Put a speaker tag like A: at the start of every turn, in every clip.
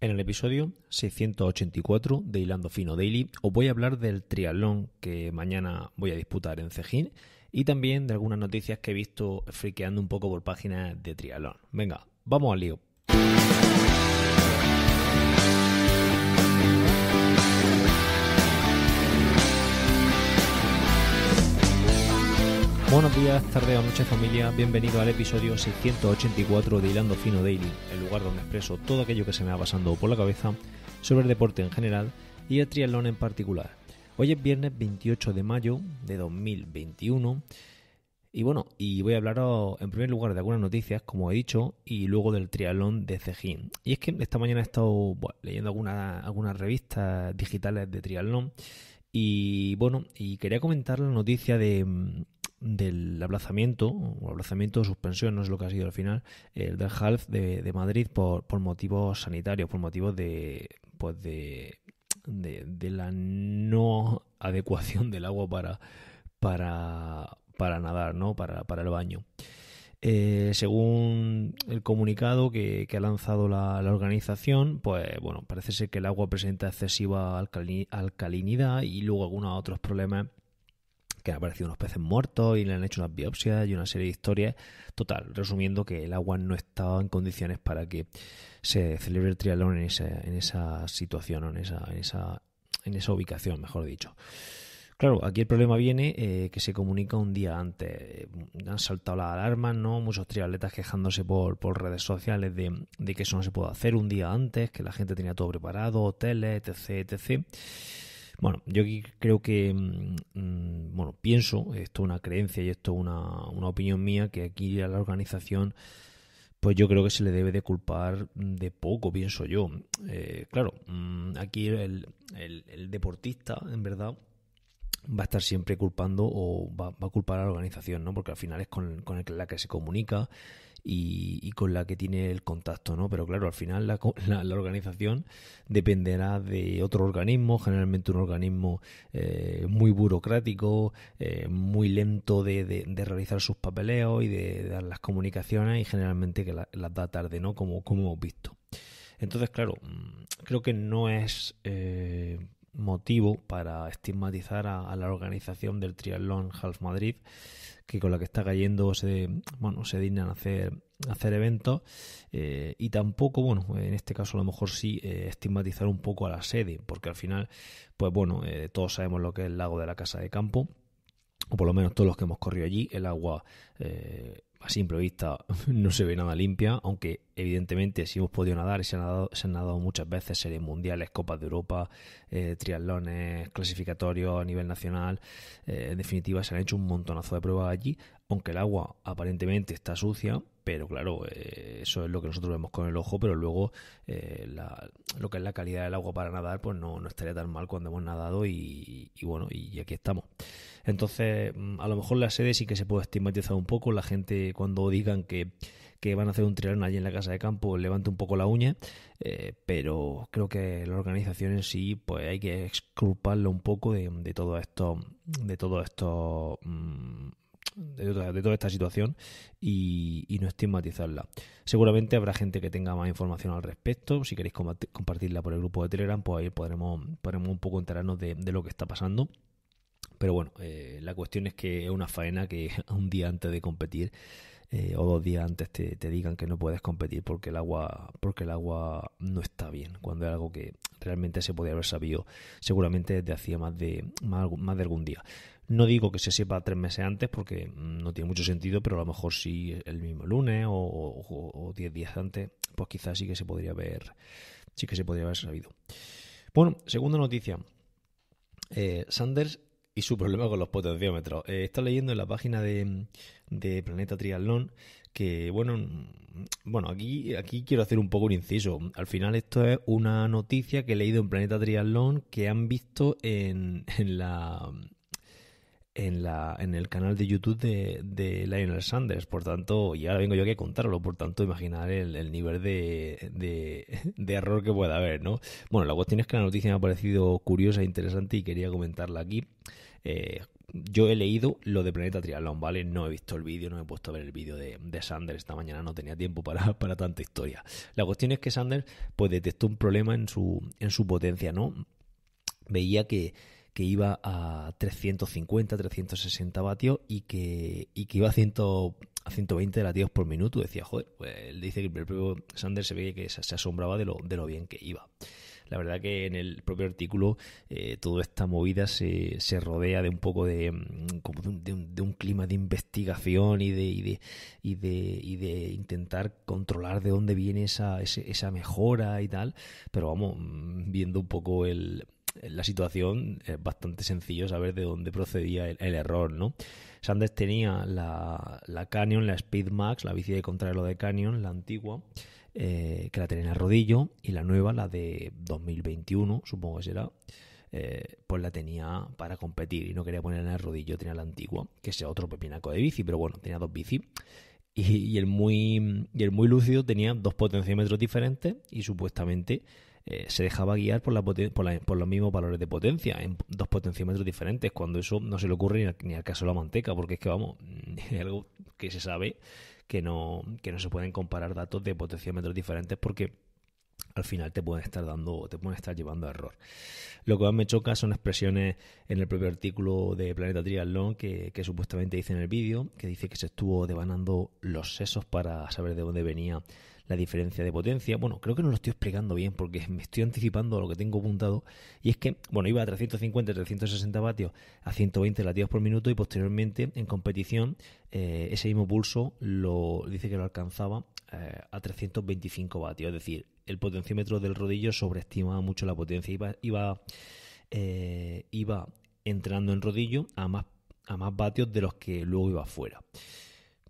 A: En el episodio 684 de Hilando Fino Daily os voy a hablar del triatlón que mañana voy a disputar en Cejín y también de algunas noticias que he visto friqueando un poco por páginas de triatlón. Venga, vamos al lío. Buenos días, tarde o noche familia, bienvenido al episodio 684 de Hilando Fino Daily, el lugar donde expreso todo aquello que se me va pasando por la cabeza sobre el deporte en general y el triatlón en particular. Hoy es viernes 28 de mayo de 2021 y bueno, y voy a hablar en primer lugar de algunas noticias, como he dicho, y luego del triatlón de Cejín. Y es que esta mañana he estado leyendo algunas, algunas revistas digitales de triatlón y bueno, y quería comentar la noticia de del aplazamiento, o aplazamiento o suspensión, no es lo que ha sido al final, el del half de, Madrid por, motivos sanitarios, por motivos de, pues de, de, la no adecuación del agua para, para, nadar, ¿no? para, el baño. Eh, según el comunicado que, ha lanzado la, organización, pues bueno, parece ser que el agua presenta excesiva alcalinidad y luego algunos otros problemas que han aparecido unos peces muertos y le han hecho una biopsia y una serie de historias. Total, resumiendo que el agua no estaba en condiciones para que se celebre el trialón en esa, situación, en esa, en, esa, ubicación, mejor dicho. Claro, aquí el problema viene eh, que se comunica un día antes. Eh, han saltado las alarmas, ¿no? Muchos triatletas quejándose por, por redes sociales de, de, que eso no se puede hacer un día antes, que la gente tenía todo preparado, hoteles, etc, etc. Bueno, yo creo que, mm, mm, bueno, pienso, esto es una creencia y esto es una, opinión mía, que aquí a la organización pues yo creo que se le debe de culpar de poco, pienso yo. Eh, claro, mm, aquí el, deportista, en verdad, va a estar siempre culpando o va, va a culpar a la organización, ¿no? Porque al final es con, la que se comunica, y, con la que tiene el contacto, ¿no? Pero claro, al final la, organización dependerá de otro organismo, generalmente un organismo eh, muy burocrático, eh, muy lento de, realizar sus papeleos y de, dar las comunicaciones y generalmente que las da tarde, ¿no? Como, como hemos visto. Entonces, claro, mm, creo que no es eh, motivo para estigmatizar a, la organización del triatlón Half Madrid, que con la que está cayendo se, bueno, se dignan hacer, hacer eventos, eh, y tampoco, bueno, en este caso a lo mejor sí eh, estigmatizar un poco a la sede, porque al final, pues bueno, eh, todos sabemos lo que es el lago de la Casa de Campo, o por lo menos todos los que hemos corrido allí, el agua a simple vista no se ve nada limpia, aunque evidentemente si hemos podido nadar, se han nadado, se han nadado muchas veces series mundiales, Copas de Europa, eh, triatlones, clasificatorios a nivel nacional, eh, en definitiva se han hecho un montonazo de pruebas allí, aunque el agua aparentemente está sucia, pero claro, eh, eso es lo que nosotros vemos con el ojo, pero luego eh, lo que es la calidad del agua para nadar, pues no, estaría tan mal cuando hemos nadado y, bueno, y aquí estamos. Entonces, mm, a lo mejor la sede sí que se puede estigmatizar un poco, la gente cuando digan que, van a hacer un triatlón allí en la casa de campo levante un poco la uña, eh, pero creo que la organización sí, pues hay que exculparlo un poco de, todo esto de todo esto mm, de, toda, esta situación y, no estigmatizarla. Seguramente habrá gente que tenga más información al respecto. Si queréis compartirla por el grupo de Telegram, pues ahí podremos, podremos un poco enterarnos de, lo que está pasando. Pero bueno, eh, la cuestión es que es una faena que un día antes de competir eh, o dos días antes te, te, digan que no puedes competir porque el agua porque el agua no está bien cuando es algo que realmente se podría haber sabido seguramente desde hacía más de, más, de algún día. No digo que se sepa tres meses antes porque no tiene mucho sentido, pero a lo mejor sí el mismo lunes o, diez días antes, pues quizás sí que se podría haber, sí que se podría haber sabido. Bueno, segunda noticia. Eh, Sanders y su problema con los potenciómetros. Eh, está leyendo en la página de, Planeta Triatlón que, bueno, mm, bueno aquí, aquí quiero hacer un poco un inciso. Al final esto es una noticia que he leído en Planeta Triatlón que han visto en, en la en, la, en el canal de YouTube de, de, Lionel Sanders, por tanto, y ahora vengo yo aquí a contarlo, por tanto, imaginar el, nivel de, de, error que pueda haber, ¿no? Bueno, la cuestión es que la noticia me ha parecido curiosa e interesante y quería comentarla aquí. Eh, yo he leído lo de Planeta Triatlón, ¿vale? No he visto el vídeo, no he puesto a ver el vídeo de, de Sanders esta mañana, no tenía tiempo para, para, tanta historia. La cuestión es que Sanders, pues, detectó un problema en su, en su potencia, ¿no? Veía que que iba a 350, 360 vatios y que, iba a, 100, a 120 latidos por minuto. Decía, joder, pues él dice que el propio Sanders se veía que se, asombraba de lo, de lo bien que iba. La verdad que en el propio artículo eh, toda esta movida se, rodea de un poco de, mm, como un, clima de investigación y de, y de, de, intentar controlar de dónde viene esa mejora y tal. Pero vamos, mm, viendo un poco el, la situación es bastante sencillo saber de dónde procedía el, error, ¿no? Sanders tenía la, la, Canyon, la Speed Max, la bici de contrarreloj de Canyon, la antigua, eh, que la tenía en el rodillo, y la nueva, la de 2021, supongo que será, eh, pues la tenía para competir y no quería ponerla en el rodillo, tenía la antigua, que sea otro pepinaco de bici, pero bueno, tenía dos bici Y, y, el muy, y el muy lúcido tenía dos potenciómetros diferentes y supuestamente eh, se dejaba guiar por, los mismos valores de potencia, en dos potenciómetros diferentes, cuando eso no se le ocurre ni al, caso de la manteca, porque es que, vamos, es algo que se sabe que no, que no se pueden comparar datos de potenciómetros diferentes porque al final te pueden estar dando, te pueden estar llevando a error. Lo que más me choca son expresiones en el propio artículo de Planeta Triathlon que, que supuestamente dice en el vídeo, que dice que se estuvo devanando los sesos para saber de dónde venía la diferencia de potencia. Bueno, creo que no lo estoy explicando bien porque me estoy anticipando a lo que tengo apuntado. Y es que, bueno, iba a 350, 360 vatios a 120 latidos por minuto y posteriormente en competición eh, ese mismo pulso lo dice que lo alcanzaba eh, a 325 vatios. Es decir, el potenciómetro del rodillo sobreestimaba mucho la potencia. Iba, iba, eh, iba en rodillo a más, a más vatios de los que luego iba afuera.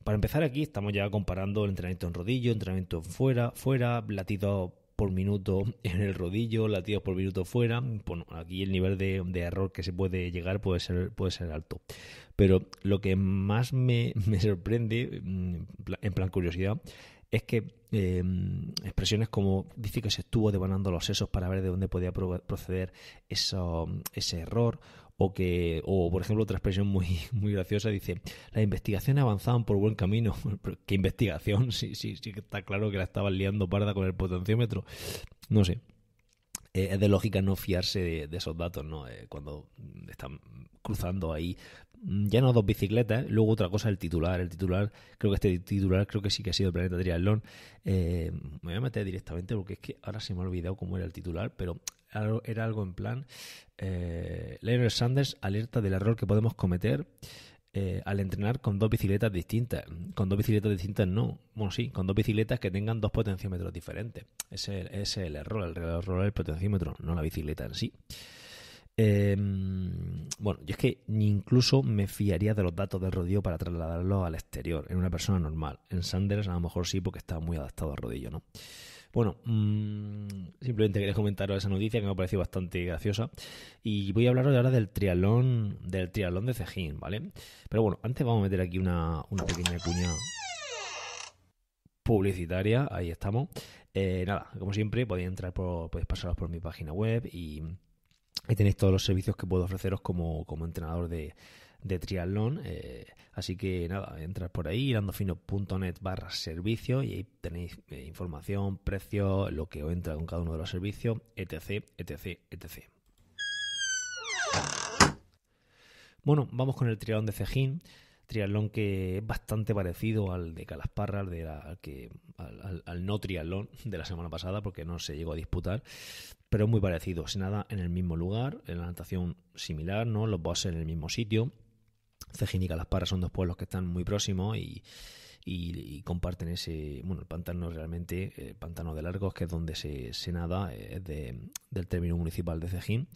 A: Para empezar aquí estamos ya comparando el entrenamiento en rodillo, entrenamiento fuera, fuera, latidos por minuto en el rodillo, latidos por minuto fuera. aquí el nivel de, error que se puede llegar puede ser, puede ser alto. Pero lo que más me, sorprende, mm, en plan curiosidad, es que em, expresiones como dice que se estuvo devanando los sesos para ver de dónde podía proceder ese error o que, o por ejemplo, otra expresión muy, muy graciosa dice, las investigaciones avanzaban por buen camino. ¿Qué investigación? Sí, sí, sí que está claro que la estaban liando parda con el potenciómetro. No sé. Eh, es de lógica no fiarse de, esos datos, ¿no? Eh, cuando están cruzando ahí mm, ya no dos bicicletas, luego otra cosa el titular, el titular, creo que este titular creo que sí que ha sido el planeta triatlón. Eh, me voy a meter directamente porque es que ahora se me ha olvidado cómo era el titular, pero era algo en plan, eh, Leonard Sanders alerta del error que podemos cometer eh, al entrenar con dos bicicletas distintas. Con dos bicicletas distintas no. Bueno, sí, con dos bicicletas que tengan dos potenciómetros diferentes. Ese, es el error, el error del potenciómetro, no la bicicleta en sí. Em, bueno, yo es que ni incluso me fiaría de los datos del rodillo para trasladarlos al exterior, en una persona normal. En Sanders a lo mejor sí, porque está muy adaptado al rodillo, ¿no? Bueno, mm, simplemente quería comentaros esa noticia que me ha parecido bastante graciosa. Y voy a hablaros ahora del trialón, del trialón de Cejín, ¿vale? Pero bueno, antes vamos a meter aquí una, pequeña cuña publicitaria. Ahí estamos. Eh, nada, como siempre, podéis entrar por, podéis pasaros por mi página web y, y tenéis todos los servicios que puedo ofreceros como, como entrenador de de triatlón. Eh, así que nada, entras por ahí, irandofino.net barra servicio y ahí tenéis eh, información, precio, lo que entra con cada uno de los servicios, etc, etc, etc. Bueno, vamos con el triatlón de Cejín triatlón que es bastante parecido al de Calasparra, al, que, al, no triatlón de la semana pasada, porque no se llegó a disputar, pero es muy parecido. sin nada en el mismo lugar, en la natación similar, ¿no? Los bosses en el mismo sitio. Cejín y Calasparra son dos pueblos que están muy próximos y, comparten ese, bueno, el pantano realmente, el pantano de Largos, que es donde se, se nada, es del término municipal de Cejín.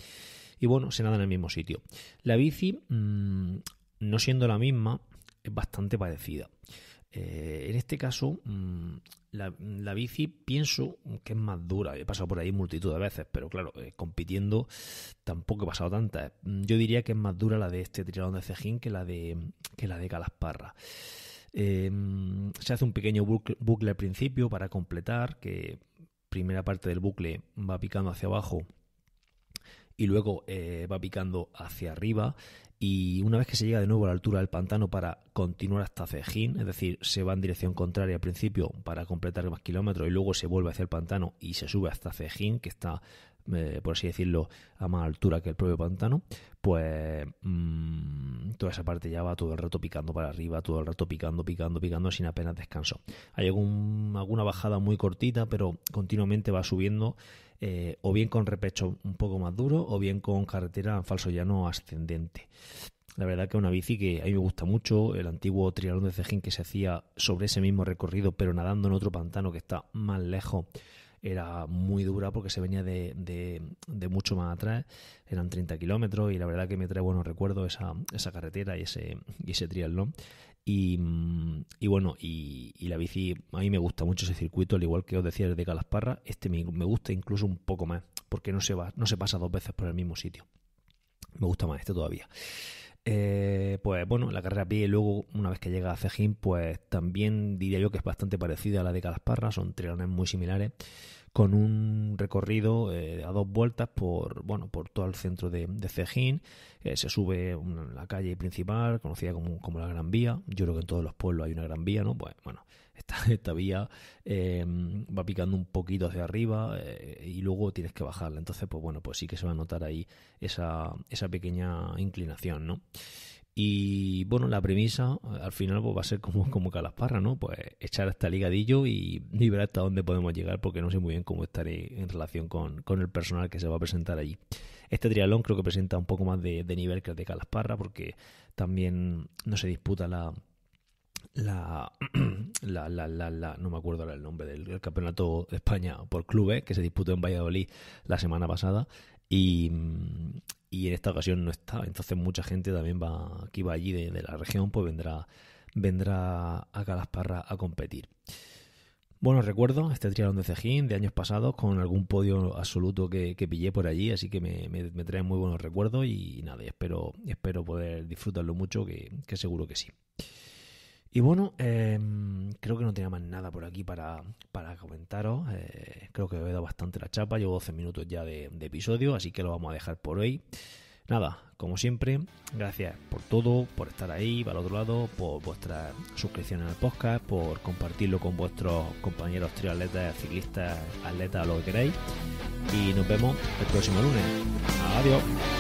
A: Y bueno, se nada en el mismo sitio. La bici, mm, no siendo la misma, es bastante parecida. Eh, en este caso, mm, la, bici pienso que es más dura. He pasado por ahí multitud de veces, pero claro, eh, compitiendo tampoco he pasado tantas. Mm, yo diría que es más dura la de este triatlón de Cejín que la de, la de Calasparra. Eh, mm, se hace un pequeño bucle al principio para completar, que primera parte del bucle va picando hacia abajo y luego va picando hacia arriba y una vez que se llega de nuevo a la altura del pantano para continuar hasta Cejín, es decir, se va en dirección contraria al principio para completar más kilómetros y luego se vuelve hacia el pantano y se sube hasta Cejín, que está, eh, por así decirlo, a más altura que el propio pantano, pues mm, toda esa parte ya va todo el rato picando para arriba, todo el rato picando, picando, picando sin apenas descanso. Hay alguna bajada muy cortita, pero continuamente va subiendo eh, o bien con repecho un poco más duro o bien con carretera falso llano ascendente. La verdad que una bici que a mí me gusta mucho, el antiguo trialón de Cejín que se hacía sobre ese mismo recorrido pero nadando en otro pantano que está más lejos era muy dura porque se venía de, mucho más atrás, eran 30 kilómetros y la verdad que me trae buenos recuerdos esa, esa carretera y ese, y ese Mm, y, bueno, y, la bici, a mí me gusta mucho ese circuito, al igual que os decía el de Calasparra, este me, gusta incluso un poco más, porque no se, va, no se pasa dos veces por el mismo sitio. Me gusta más este todavía. Eh, pues bueno, la carrera a pie, luego una vez que llega a Cejín, pues también diría yo que es bastante parecida a la de Calasparra, son trilones muy similares con un recorrido eh, a dos vueltas por, bueno, por todo el centro de, Cejín. Eh, se sube la calle principal, conocida como, la Gran Vía. Yo creo que en todos los pueblos hay una Gran Vía, ¿no? Pues bueno, esta, esta vía em, va picando un poquito hacia arriba eh, y luego tienes que bajarla. Entonces, pues bueno, pues sí que se va a notar ahí esa, esa pequeña inclinación, ¿no? Y bueno, la premisa eh, al final pues, va a ser como, como Calasparra, ¿no? Pues echar hasta ligadillo y, ver hasta dónde podemos llegar, porque no sé muy bien cómo estaré en relación con, el personal que se va a presentar allí. Este triatlón creo que presenta un poco más de, nivel que el de Calasparra, porque también no se disputa la, la, la, no me acuerdo ahora el nombre del campeonato de España por clubes que se disputó en Valladolid la semana pasada y, y en esta ocasión no está. Entonces mucha gente también va que iba allí de, la región, pues vendrá, vendrá a Calasparra a competir. Buenos recuerdos, este triatlón de Cejín de años pasados, con algún podio absoluto que, pillé por allí, así que me, me, trae muy buenos recuerdos y nada, espero, espero poder disfrutarlo mucho, que seguro que sí. Y bueno, em, creo que no tenía más nada por aquí para, comentaros. Eh, creo que he dado bastante la chapa. Llevo 12 minutos ya de, episodio, así que lo vamos a dejar por hoy. Nada, como siempre, gracias por todo, por estar ahí, para el otro lado, por vuestra suscripción al podcast, por compartirlo con vuestros compañeros triatletas, ciclistas, atletas, lo que queráis. Y nos vemos el próximo lunes. Adiós.